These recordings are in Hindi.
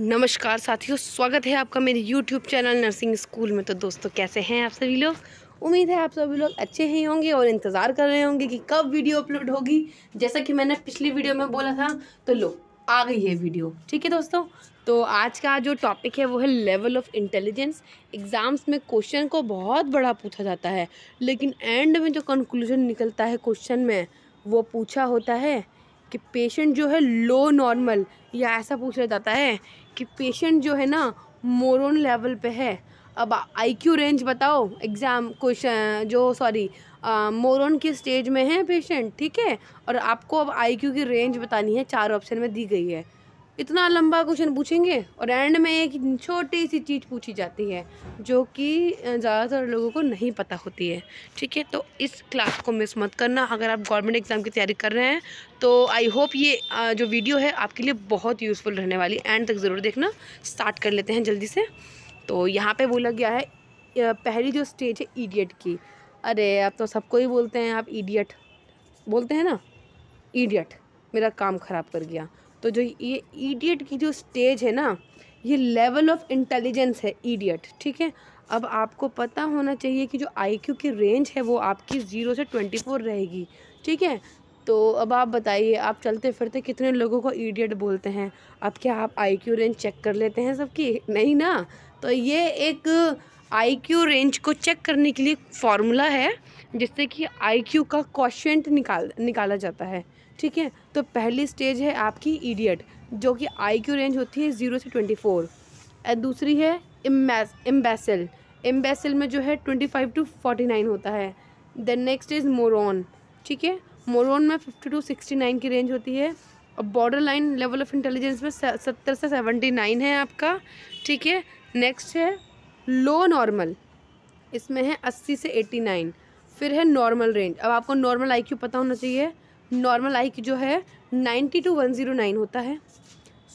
नमस्कार साथियों स्वागत है आपका मेरे YouTube चैनल नर्सिंग स्कूल में तो दोस्तों कैसे हैं आप सभी लोग उम्मीद है आप सभी लोग अच्छे ही होंगे और इंतज़ार कर रहे होंगे कि कब वीडियो अपलोड होगी जैसा कि मैंने पिछली वीडियो में बोला था तो लो आ गई है वीडियो ठीक है दोस्तों तो आज का जो टॉपिक है वो है लेवल ऑफ़ इंटेलिजेंस एग्ज़ाम्स में क्वेश्चन को बहुत बड़ा पूछा जाता है लेकिन एंड में जो कंक्लूजन निकलता है क्वेश्चन में वो पूछा होता है कि पेशेंट जो है लो नॉर्मल या ऐसा पूछा जाता है कि पेशेंट जो है ना मोरन लेवल पे है अब आईक्यू रेंज बताओ एग्ज़ाम क्वेश्चन जो सॉरी मोरन के स्टेज में है पेशेंट ठीक है और आपको अब आईक्यू की रेंज बतानी है चार ऑप्शन में दी गई है इतना लंबा क्वेश्चन पूछेंगे और एंड में एक छोटी सी चीज़ पूछी जाती है जो कि ज़्यादातर लोगों को नहीं पता होती है ठीक है तो इस क्लास को मिस मत करना अगर आप गवर्नमेंट एग्ज़ाम की तैयारी कर रहे हैं तो आई होप ये जो वीडियो है आपके लिए बहुत यूज़फुल रहने वाली एंड तक ज़रूर देखना स्टार्ट कर लेते हैं जल्दी से तो यहाँ पर बोला गया है पहली जो स्टेज है ईडियट की अरे आप तो सबको ही बोलते हैं आप ईडियट बोलते हैं ना ईडियट मेरा काम ख़राब कर गया तो जो ये ईडियट की जो स्टेज है ना ये लेवल ऑफ इंटेलिजेंस है ईडियट ठीक है अब आपको पता होना चाहिए कि जो आईक्यू की रेंज है वो आपकी ज़ीरो से ट्वेंटी फोर रहेगी ठीक है तो अब आप बताइए आप चलते फिरते कितने लोगों को ईडियट बोलते हैं अब क्या आप आई क्यू रेंज चेक कर लेते हैं सबकी नहीं ना तो ये एक आई क्यू रेंज को चेक करने के लिए फार्मूला है जिससे कि आई क्यू का क्वेश्चेंट निकाल निकाला जाता है ठीक है तो पहली स्टेज है आपकी ईडियट जो कि आई क्यू रेंज होती है ज़ीरो से ट्वेंटी फोर दूसरी है इम्बेसिल एम्बेसिल में जो है twenty five to forty nine होता है देन नेक्स्ट इज़ मोरन ठीक है मोरोन में फिफ्टी टू सिक्सटी नाइन की रेंज होती है और borderline level of intelligence में सत्तर से सेवेंटी नाइन है आपका ठीक है नेक्स्ट है लो नॉर्मल इसमें है अस्सी से एटी नाइन फिर है नॉर्मल रेंज अब आपको नॉर्मल आई क्यू पता होना चाहिए नॉर्मल आई क्यू जो है ninety to one zero nine होता है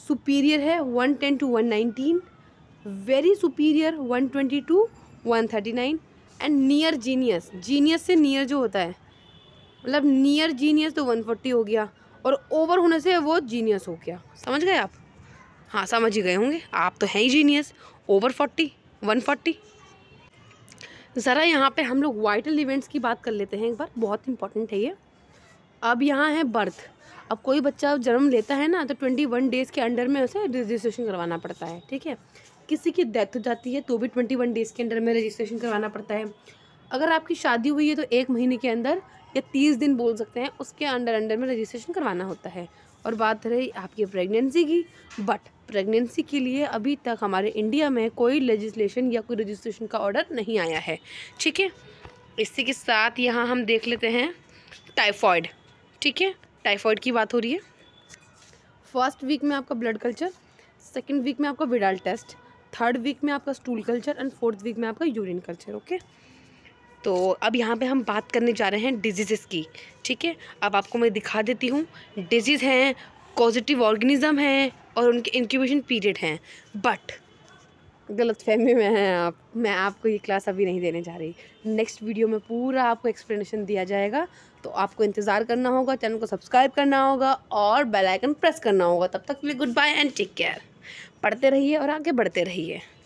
सुपीरियर है one ten to one nineteen very superior one twenty to one thirty nine and near genius genius से नियर जो होता है मतलब नियर जीनियस तो वन फोर्टी हो गया और ओवर होने से वो जीनियस हो गया समझ गए आप हाँ समझ ही गए होंगे आप तो हैं ही genius over forty one forty ज़रा यहाँ पे हम लोग वाइटल इवेंट्स की बात कर लेते हैं एक बार बहुत इंपॉर्टेंट है ये अब यहाँ है बर्थ अब कोई बच्चा जन्म लेता है ना तो ट्वेंटी वन डेज़ के अंडर में उसे रजिस्ट्रेशन करवाना पड़ता है ठीक है किसी की डेथ हो जाती है तो भी ट्वेंटी वन डेज़ के अंडर में रजिस्ट्रेशन करवाना पड़ता है अगर आपकी शादी हुई है तो एक महीने के अंदर या तीस दिन बोल सकते हैं उसके अंडर अंडर में रजिस्ट्रेशन करवाना होता है और बात रही आपकी प्रेगनेंसी की बट प्रेगनेंसी के लिए अभी तक हमारे इंडिया में कोई लेजिस्लेशन या कोई रजिस्ट्रेशन का ऑर्डर नहीं आया है ठीक है इसी के साथ यहाँ हम देख लेते हैं टाइफॉइड ठीक है टाइफॉइड की बात हो रही है फर्स्ट वीक में आपका ब्लड कल्चर सेकेंड वीक में आपका विडाल टेस्ट थर्ड वीक में आपका stool culture and fourth week में आपका यूरिन कल्चर ओके okay? तो अब यहाँ पे हम बात करने जा रहे हैं डिजीज़ की ठीक है अब आपको मैं दिखा देती हूँ डिजीज़ हैं पॉजिटिव ऑर्गेनिज़म हैं और उनके इंक्यूबेशन पीरियड हैं बट गलत फहमी में हैं आप मैं आपको ये क्लास अभी नहीं देने जा रही नेक्स्ट वीडियो में पूरा आपको एक्सप्लेनेशन दिया जाएगा तो आपको इंतज़ार करना होगा चैनल को सब्सक्राइब करना होगा और बेल आइकन प्रेस करना होगा तब तक के लिए goodbye and take care पढ़ते रहिए और आगे बढ़ते रहिए